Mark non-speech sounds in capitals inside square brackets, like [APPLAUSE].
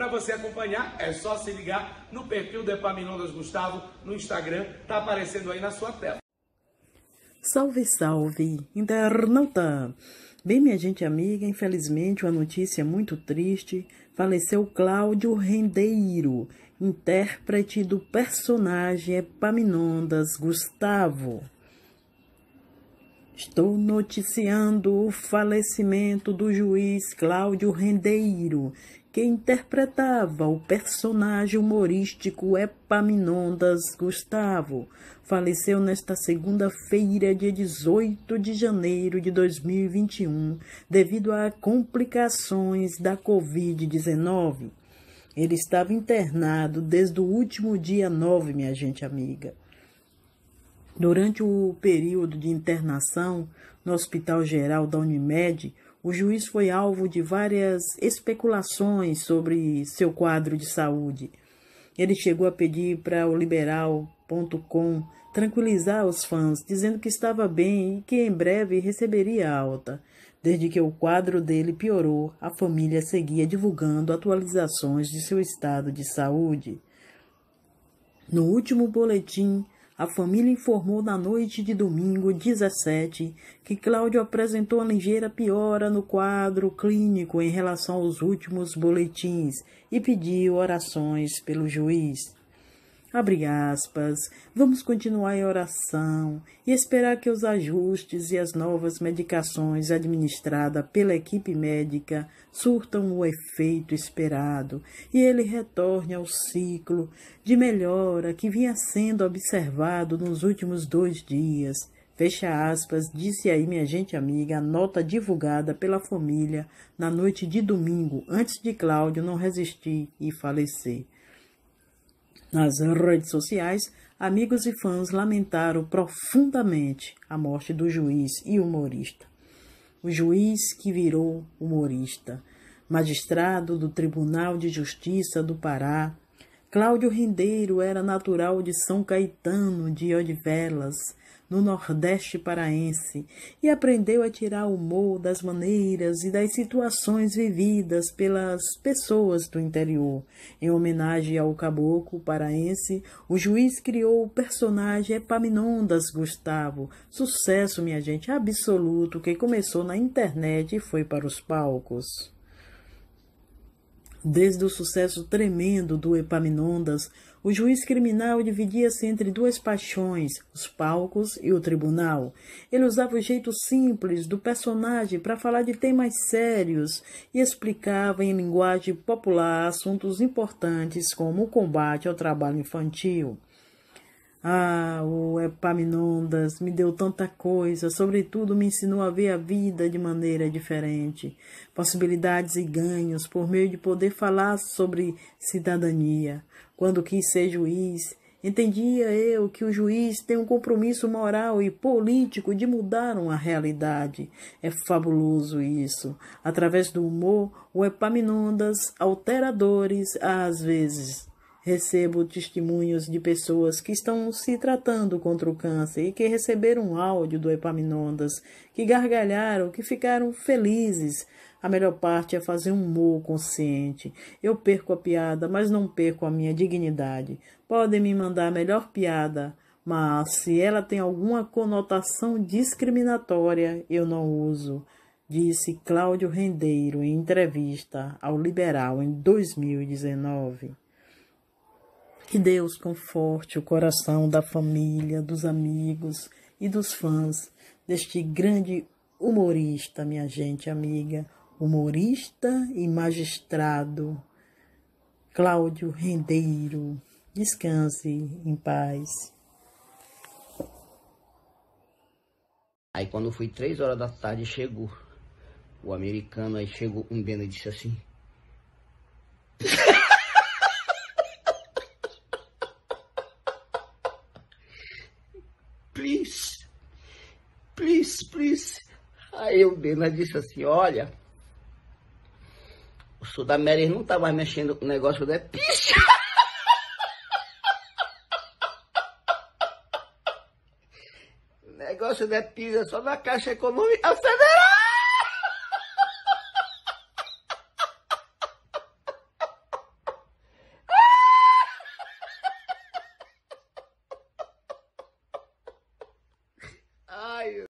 Para você acompanhar, é só se ligar no perfil do Epaminondas Gustavo no Instagram, tá aparecendo aí na sua tela. Salve, salve, internauta! Bem, minha gente amiga, infelizmente uma notícia muito triste. Faleceu Cláudio Rendeiro, intérprete do personagem Epaminondas Gustavo. Estou noticiando o falecimento do juiz Cláudio Rendeiro, que interpretava o personagem humorístico Epaminondas Gustavo. Faleceu nesta segunda-feira, dia 18 de janeiro de 2021, devido a complicações da Covid-19. Ele estava internado desde o último dia 9, minha gente amiga. Durante o período de internação no Hospital Geral da Unimed, o juiz foi alvo de várias especulações sobre seu quadro de saúde. Ele chegou a pedir para o liberal.com tranquilizar os fãs, dizendo que estava bem e que em breve receberia alta. Desde que o quadro dele piorou, a família seguia divulgando atualizações de seu estado de saúde. No último boletim a família informou na noite de domingo 17 que Cláudio apresentou ligeira piora no quadro clínico em relação aos últimos boletins e pediu orações pelo juiz. Abre aspas. Vamos continuar em oração e esperar que os ajustes e as novas medicações administradas pela equipe médica surtam o efeito esperado e ele retorne ao ciclo de melhora que vinha sendo observado nos últimos dois dias. Fecha aspas, disse aí minha gente amiga, a nota divulgada pela família na noite de domingo, antes de Cláudio não resistir e falecer. Nas redes sociais, amigos e fãs lamentaram profundamente a morte do juiz e humorista. O juiz que virou humorista, magistrado do Tribunal de Justiça do Pará, Cláudio Rendeiro era natural de São Caetano de Odivelas no Nordeste paraense e aprendeu a tirar o humor das maneiras e das situações vividas pelas pessoas do interior. Em homenagem ao caboclo paraense, o juiz criou o personagem Epaminondas Gustavo. Sucesso, minha gente, absoluto que começou na internet e foi para os palcos. Desde o sucesso tremendo do Epaminondas, o juiz criminal dividia-se entre duas paixões, os palcos e o tribunal. Ele usava o jeito simples do personagem para falar de temas sérios e explicava em linguagem popular assuntos importantes como o combate ao trabalho infantil. Ah, o Epaminondas me deu tanta coisa, sobretudo me ensinou a ver a vida de maneira diferente, possibilidades e ganhos por meio de poder falar sobre cidadania. Quando quis ser juiz, entendia eu que o juiz tem um compromisso moral e político de mudar uma realidade. É fabuloso isso. Através do humor, o Epaminondas altera dores às vezes Recebo testemunhos de pessoas que estão se tratando contra o câncer e que receberam um áudio do Epaminondas, que gargalharam, que ficaram felizes. A melhor parte é fazer um humor consciente. Eu perco a piada, mas não perco a minha dignidade. Podem me mandar a melhor piada, mas se ela tem alguma conotação discriminatória, eu não uso disse Cláudio Rendeiro em entrevista ao Liberal em 2019. Que Deus conforte o coração da família, dos amigos e dos fãs deste grande humorista, minha gente amiga, humorista e magistrado, Cláudio Rendeiro. Descanse em paz. Aí quando foi três horas da tarde, chegou o americano, aí chegou um Bena e disse assim, Aí o Dena disse assim, olha, o sul não tá mais mexendo com o negócio da é picha. [LAUGHS] negócio da é pizza é só na Caixa Econômica Federal.